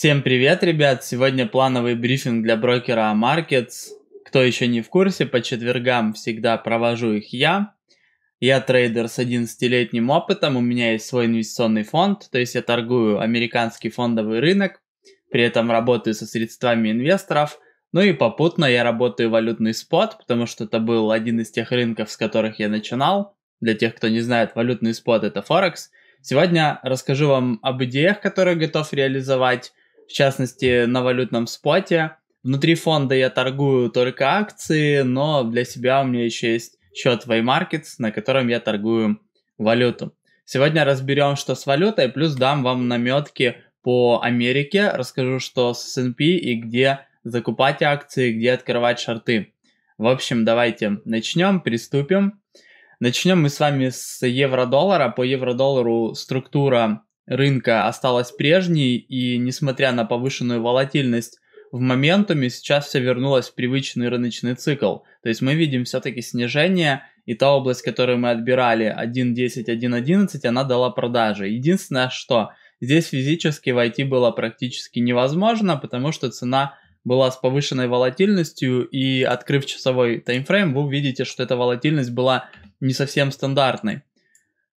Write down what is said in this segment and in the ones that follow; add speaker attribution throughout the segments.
Speaker 1: Всем привет, ребят! Сегодня плановый брифинг для брокера Markets. Кто еще не в курсе, по четвергам всегда провожу их я. Я трейдер с 11-летним опытом, у меня есть свой инвестиционный фонд, то есть я торгую американский фондовый рынок, при этом работаю со средствами инвесторов, ну и попутно я работаю валютный спот, потому что это был один из тех рынков, с которых я начинал. Для тех, кто не знает, валютный спот это Форекс. Сегодня расскажу вам об идеях, которые готов реализовать, в частности, на валютном споте. Внутри фонда я торгую только акции, но для себя у меня еще есть счет в на котором я торгую валюту. Сегодня разберем, что с валютой, плюс дам вам наметки по Америке, расскажу, что с S&P и где закупать акции, где открывать шорты. В общем, давайте начнем, приступим. Начнем мы с вами с евро-доллара. По евро-доллару структура рынка осталась прежней, и несмотря на повышенную волатильность в моментуме, сейчас все вернулось в привычный рыночный цикл. То есть мы видим все-таки снижение, и та область, которую мы отбирали 1.10, 1.11, она дала продажи. Единственное, что здесь физически войти было практически невозможно, потому что цена была с повышенной волатильностью, и открыв часовой таймфрейм, вы увидите, что эта волатильность была не совсем стандартной.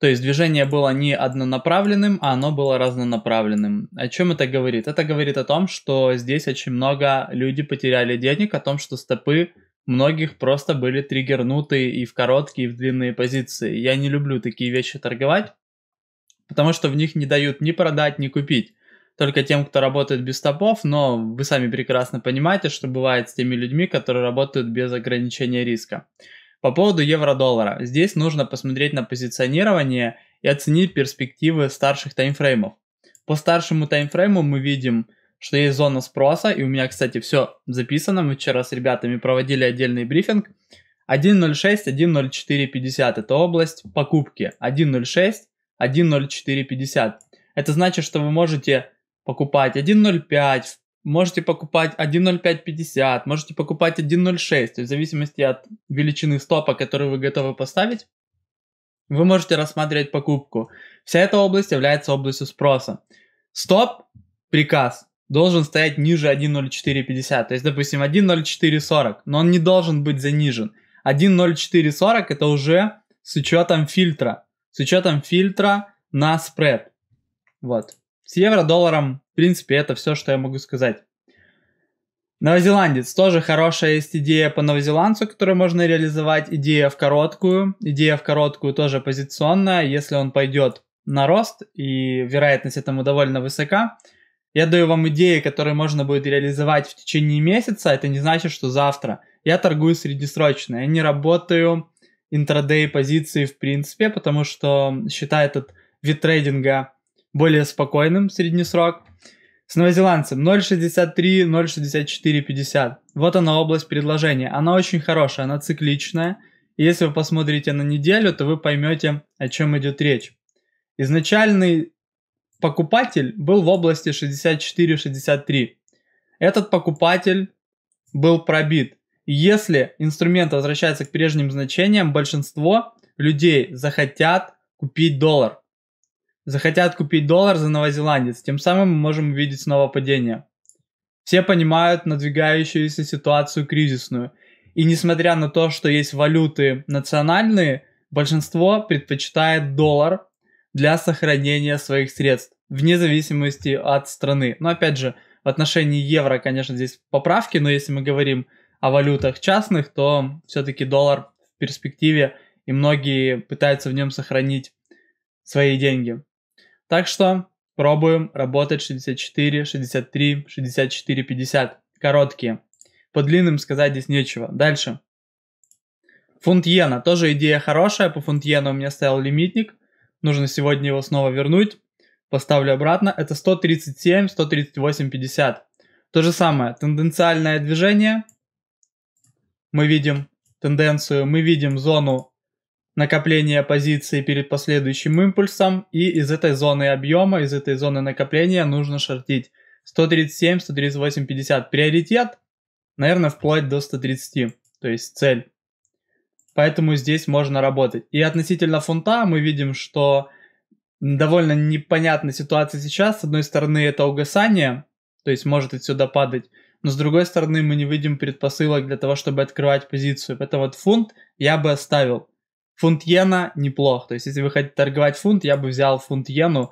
Speaker 1: То есть движение было не однонаправленным, а оно было разнонаправленным. О чем это говорит? Это говорит о том, что здесь очень много люди потеряли денег, о том, что стопы многих просто были триггернуты и в короткие, и в длинные позиции. Я не люблю такие вещи торговать, потому что в них не дают ни продать, ни купить. Только тем, кто работает без стопов, но вы сами прекрасно понимаете, что бывает с теми людьми, которые работают без ограничения риска. По поводу евро-доллара. Здесь нужно посмотреть на позиционирование и оценить перспективы старших таймфреймов. По старшему таймфрейму мы видим, что есть зона спроса, и у меня, кстати, все записано. Мы вчера с ребятами проводили отдельный брифинг. 1.06, 1.0450 это область покупки. 1.06, 1.0450. Это значит, что вы можете покупать 1.05, можете покупать 1.0550, можете покупать 1.06, то есть в зависимости от величины стопа, который вы готовы поставить, вы можете рассматривать покупку. Вся эта область является областью спроса. Стоп, приказ, должен стоять ниже 1.0450, то есть, допустим, 1.0440, но он не должен быть занижен. 1.0440 это уже с учетом фильтра, с учетом фильтра на спред. Вот. С евро-долларом, в принципе, это все, что я могу сказать. Новозеландец. Тоже хорошая есть идея по новозеландцу, которую можно реализовать. Идея в короткую. Идея в короткую тоже позиционная. Если он пойдет на рост, и вероятность этому довольно высока, я даю вам идеи, которые можно будет реализовать в течение месяца. Это не значит, что завтра. Я торгую среднесрочно. Я не работаю интрадей позиции в принципе, потому что считаю этот вид трейдинга более спокойным средний срок. С новозеландцем 0,63, 0,64, 50. Вот она область предложения. Она очень хорошая, она цикличная. И если вы посмотрите на неделю, то вы поймете, о чем идет речь. Изначальный покупатель был в области 64-63. Этот покупатель был пробит. если инструмент возвращается к прежним значениям, большинство людей захотят купить доллар захотят купить доллар за новозеландец, тем самым мы можем увидеть снова падение. Все понимают надвигающуюся ситуацию кризисную, и несмотря на то, что есть валюты национальные, большинство предпочитает доллар для сохранения своих средств, вне зависимости от страны. Но опять же, в отношении евро, конечно, здесь поправки, но если мы говорим о валютах частных, то все-таки доллар в перспективе, и многие пытаются в нем сохранить свои деньги. Так что пробуем работать 64, 63, 64, 50. Короткие. По длинным сказать здесь нечего. Дальше. Фунт иена. Тоже идея хорошая. По фунт иена у меня стоял лимитник. Нужно сегодня его снова вернуть. Поставлю обратно. Это 137, 138, 50. То же самое. Тенденциальное движение. Мы видим тенденцию. Мы видим зону накопление позиции перед последующим импульсом, и из этой зоны объема, из этой зоны накопления нужно шортить. 137, 138, 50 приоритет, наверное, вплоть до 130, то есть цель. Поэтому здесь можно работать. И относительно фунта мы видим, что довольно непонятная ситуация сейчас. С одной стороны, это угасание, то есть может отсюда падать. Но с другой стороны, мы не видим предпосылок для того, чтобы открывать позицию. Поэтому вот фунт я бы оставил фунт иена неплох. То есть, если вы хотите торговать фунт, я бы взял фунт иену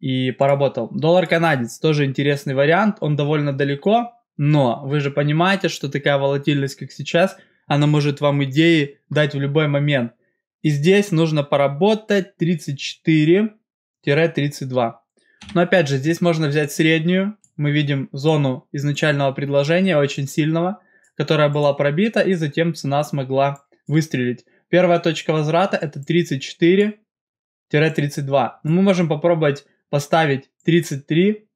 Speaker 1: и поработал. Доллар канадец тоже интересный вариант, он довольно далеко, но вы же понимаете, что такая волатильность, как сейчас, она может вам идеи дать в любой момент. И здесь нужно поработать 34-32. Но опять же, здесь можно взять среднюю. Мы видим зону изначального предложения, очень сильного, которая была пробита, и затем цена смогла выстрелить. Первая точка возврата это 34-32. Но мы можем попробовать поставить 33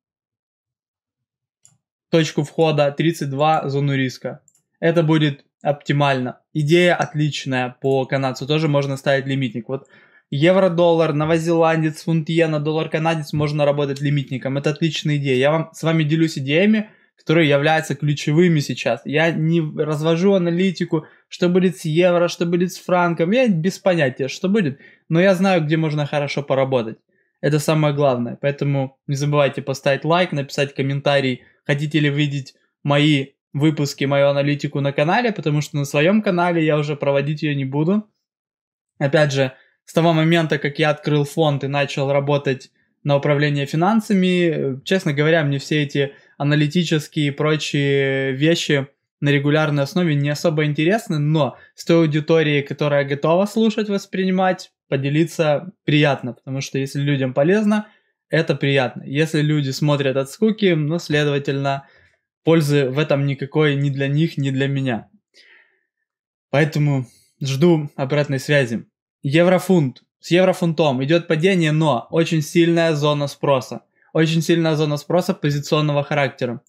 Speaker 1: точку входа, 32 зону риска. Это будет оптимально. Идея отличная по канадцу. Тоже можно ставить лимитник. Вот евро-доллар, новозеландец, фунт иена, доллар-канадец можно работать лимитником. Это отличная идея. Я вам, с вами делюсь идеями которые являются ключевыми сейчас. Я не развожу аналитику, что будет с евро, что будет с франком. Я без понятия, что будет. Но я знаю, где можно хорошо поработать. Это самое главное. Поэтому не забывайте поставить лайк, написать комментарий, хотите ли видеть мои выпуски, мою аналитику на канале, потому что на своем канале я уже проводить ее не буду. Опять же, с того момента, как я открыл фонд и начал работать на управление финансами, э, честно говоря, мне все эти аналитические и прочие вещи на регулярной основе не особо интересны, но с той аудиторией, которая готова слушать, воспринимать, поделиться приятно, потому что если людям полезно, это приятно. Если люди смотрят от скуки, ну, следовательно, пользы в этом никакой ни для них, ни для меня. Поэтому жду обратной связи. Еврофунт. С еврофунтом идет падение, но очень сильная зона спроса очень сильная зона спроса позиционного характера.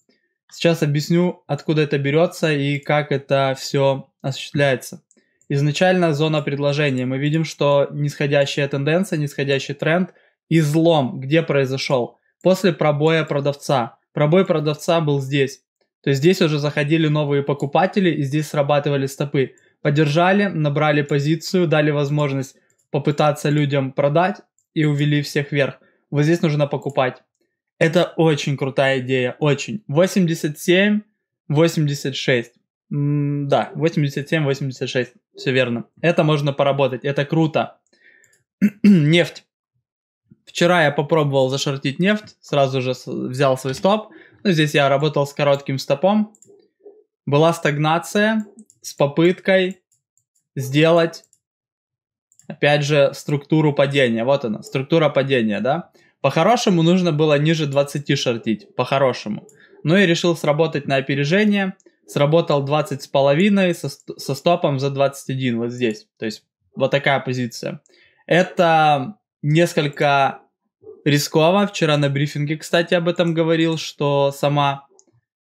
Speaker 1: Сейчас объясню, откуда это берется и как это все осуществляется. Изначально зона предложения. Мы видим, что нисходящая тенденция, нисходящий тренд, излом, где произошел. После пробоя продавца. Пробой продавца был здесь. То есть здесь уже заходили новые покупатели и здесь срабатывали стопы. Поддержали, набрали позицию, дали возможность попытаться людям продать и увели всех вверх. Вот здесь нужно покупать. Это очень крутая идея, очень. 87, 86. М да, 87, 86. Все верно. Это можно поработать, это круто. нефть. Вчера я попробовал зашортить нефть, сразу же взял свой стоп. Ну, здесь я работал с коротким стопом. Была стагнация с попыткой сделать, опять же, структуру падения. Вот она, структура падения, да? По-хорошему нужно было ниже 20 шортить, по-хорошему. Ну и решил сработать на опережение. Сработал 20 с половиной со, стопом за 21 вот здесь. То есть вот такая позиция. Это несколько рисково. Вчера на брифинге, кстати, об этом говорил, что сама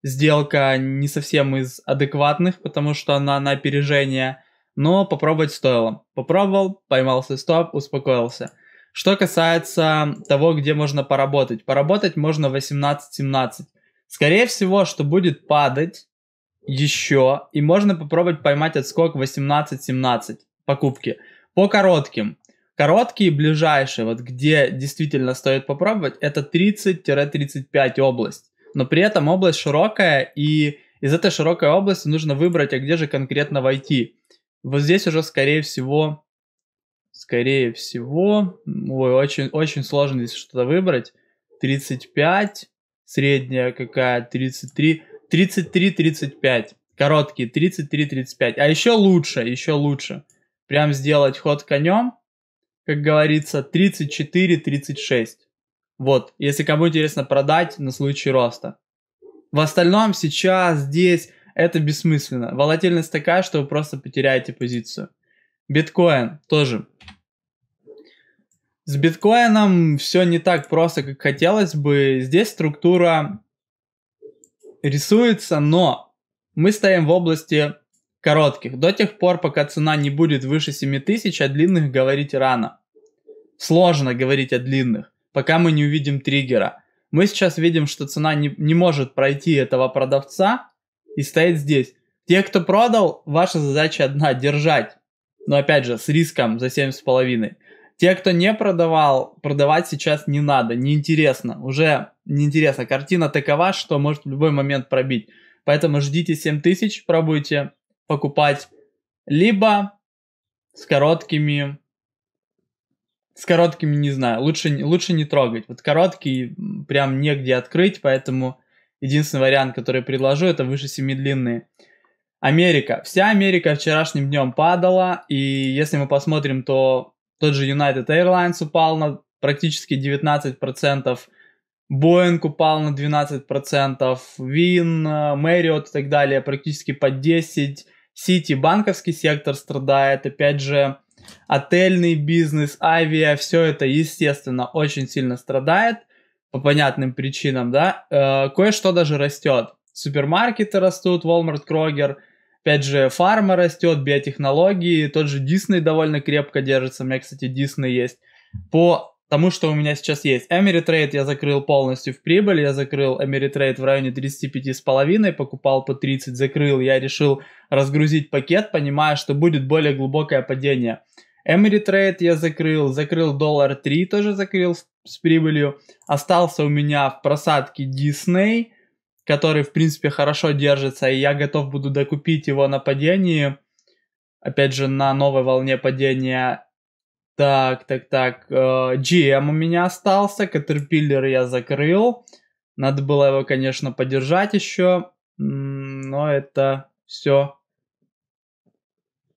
Speaker 1: сделка не совсем из адекватных, потому что она на опережение. Но попробовать стоило. Попробовал, поймался стоп, успокоился. Что касается того, где можно поработать. Поработать можно 18-17. Скорее всего, что будет падать еще, и можно попробовать поймать отскок 18-17 покупки. По коротким. Короткие ближайшие, вот где действительно стоит попробовать, это 30-35 область. Но при этом область широкая, и из этой широкой области нужно выбрать, а где же конкретно войти. Вот здесь уже, скорее всего, скорее всего, ой, очень, очень сложно здесь что-то выбрать. 35, средняя какая, 33, 33-35. Короткие, 33-35. А еще лучше, еще лучше. Прям сделать ход конем, как говорится, 34-36. Вот, если кому интересно продать на случай роста. В остальном сейчас здесь это бессмысленно. Волатильность такая, что вы просто потеряете позицию. Биткоин тоже. С биткоином все не так просто, как хотелось бы. Здесь структура рисуется, но мы стоим в области коротких. До тех пор, пока цена не будет выше 7000, о длинных говорить рано. Сложно говорить о длинных, пока мы не увидим триггера. Мы сейчас видим, что цена не, не может пройти этого продавца и стоит здесь. Те, кто продал, ваша задача одна – держать но ну, опять же, с риском за 7,5. Те, кто не продавал, продавать сейчас не надо, неинтересно. Уже неинтересно. Картина такова, что может в любой момент пробить. Поэтому ждите 7000, пробуйте покупать либо с короткими с короткими не знаю, лучше, лучше не трогать. Вот короткий прям негде открыть, поэтому единственный вариант, который предложу, это выше 7 длинные. Америка. Вся Америка вчерашним днем падала, и если мы посмотрим, то тот же United Airlines упал на практически 19%, Boeing упал на 12%, Вин, Marriott и так далее практически по 10%, Сити, банковский сектор страдает, опять же, отельный бизнес, авиа, все это, естественно, очень сильно страдает по понятным причинам, да, э, кое-что даже растет. Супермаркеты растут, Walmart, Kroger – Опять же, фарма растет, биотехнологии, тот же Дисней довольно крепко держится. У меня, кстати, Дисней есть. По тому, что у меня сейчас есть. Ameritrade я закрыл полностью в прибыль, я закрыл Ameritrade в районе 35,5, покупал по 30, закрыл, я решил разгрузить пакет, понимая, что будет более глубокое падение. Ameritrade я закрыл, закрыл доллар 3, тоже закрыл с прибылью. Остался у меня в просадке Disney, который, в принципе, хорошо держится, и я готов буду докупить его на падении. Опять же, на новой волне падения. Так, так, так. Э, GM у меня остался, Катерпиллер я закрыл. Надо было его, конечно, подержать еще. Но это все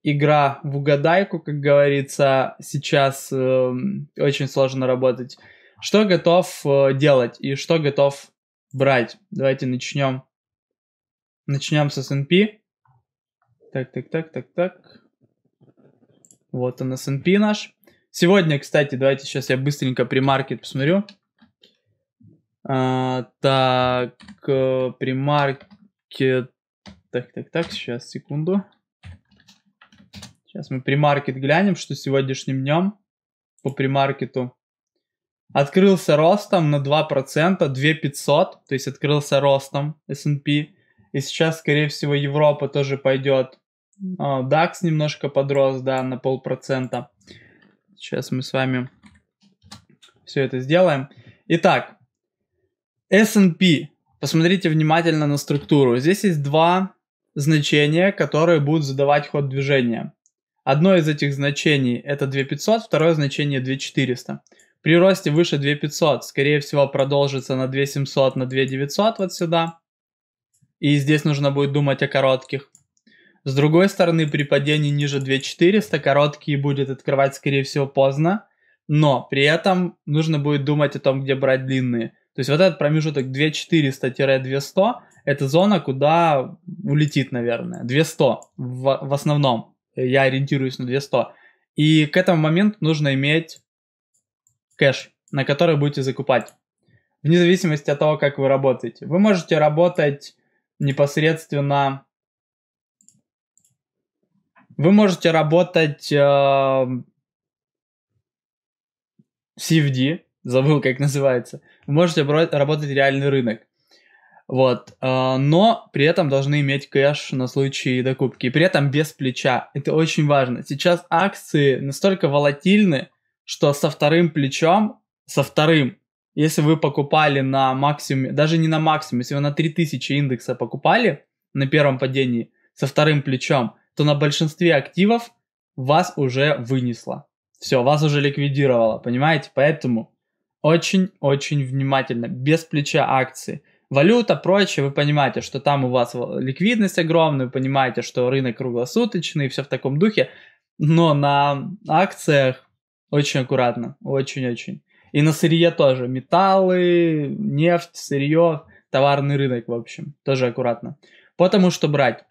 Speaker 1: игра в угадайку, как говорится, сейчас э, очень сложно работать. Что готов э, делать и что готов брать. Давайте начнем. Начнем с S&P. Так, так, так, так, так. Вот он S&P наш. Сегодня, кстати, давайте сейчас я быстренько примаркет посмотрю. А, так, э, примаркет... Так, так, так, сейчас, секунду. Сейчас мы примаркет глянем, что сегодняшним днем по примаркету открылся ростом на 2%, 2500, то есть открылся ростом S&P. И сейчас, скорее всего, Европа тоже пойдет. DAX а, немножко подрос, да, на полпроцента. Сейчас мы с вами все это сделаем. Итак, S&P. Посмотрите внимательно на структуру. Здесь есть два значения, которые будут задавать ход движения. Одно из этих значений это 2500, второе значение 2400. При росте выше 2500, скорее всего, продолжится на 2700, на 2900 вот сюда. И здесь нужно будет думать о коротких. С другой стороны, при падении ниже 2400 короткие будет открывать, скорее всего, поздно. Но при этом нужно будет думать о том, где брать длинные. То есть вот этот промежуток 2400-200 – это зона, куда улетит, наверное. 200 в, в основном. Я ориентируюсь на 200. И к этому моменту нужно иметь кэш, на который будете закупать. Вне зависимости от того, как вы работаете. Вы можете работать непосредственно... Вы можете работать э, CFD, забыл, как называется. Вы можете работать реальный рынок. Вот. Э, но при этом должны иметь кэш на случай докупки. при этом без плеча. Это очень важно. Сейчас акции настолько волатильны, что со вторым плечом, со вторым, если вы покупали на максимуме, даже не на максимум, если вы на 3000 индекса покупали на первом падении со вторым плечом, то на большинстве активов вас уже вынесло. Все, вас уже ликвидировало, понимаете? Поэтому очень-очень внимательно, без плеча акции. Валюта, прочее, вы понимаете, что там у вас ликвидность огромная, вы понимаете, что рынок круглосуточный, все в таком духе. Но на акциях очень аккуратно, очень-очень. И на сырье тоже. Металлы, нефть, сырье, товарный рынок, в общем. Тоже аккуратно. Потому что брать.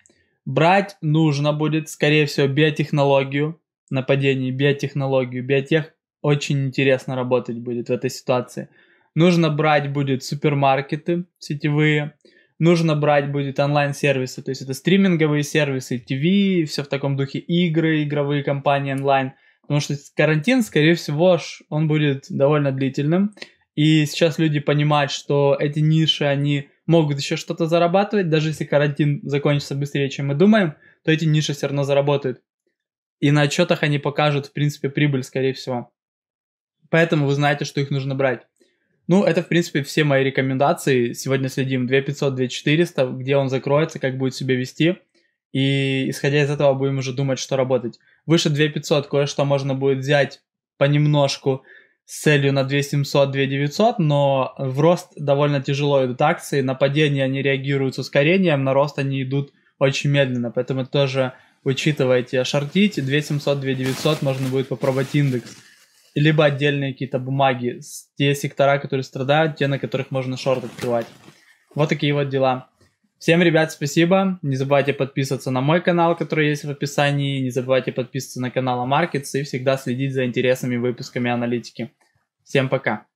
Speaker 1: Брать нужно будет, скорее всего, биотехнологию, нападение, биотехнологию, биотех. Очень интересно работать будет в этой ситуации. Нужно брать будет супермаркеты сетевые, нужно брать будет онлайн-сервисы, то есть это стриминговые сервисы, ТВ, все в таком духе, игры, игровые компании онлайн – Потому что карантин, скорее всего, он будет довольно длительным. И сейчас люди понимают, что эти ниши, они могут еще что-то зарабатывать. Даже если карантин закончится быстрее, чем мы думаем, то эти ниши все равно заработают. И на отчетах они покажут, в принципе, прибыль, скорее всего. Поэтому вы знаете, что их нужно брать. Ну, это, в принципе, все мои рекомендации. Сегодня следим 2500, 2400, где он закроется, как будет себя вести. И исходя из этого будем уже думать, что работать. Выше 2500 кое-что можно будет взять понемножку с целью на 2700, 2900, но в рост довольно тяжело идут акции, на падение они реагируют с ускорением, на рост они идут очень медленно, поэтому тоже учитывайте. Шортите 2700, 2900, можно будет попробовать индекс. Либо отдельные какие-то бумаги, те сектора, которые страдают, те, на которых можно шорт открывать. Вот такие вот дела. Всем, ребят, спасибо. Не забывайте подписываться на мой канал, который есть в описании. Не забывайте подписываться на канал Markets и всегда следить за интересными выпусками аналитики. Всем пока.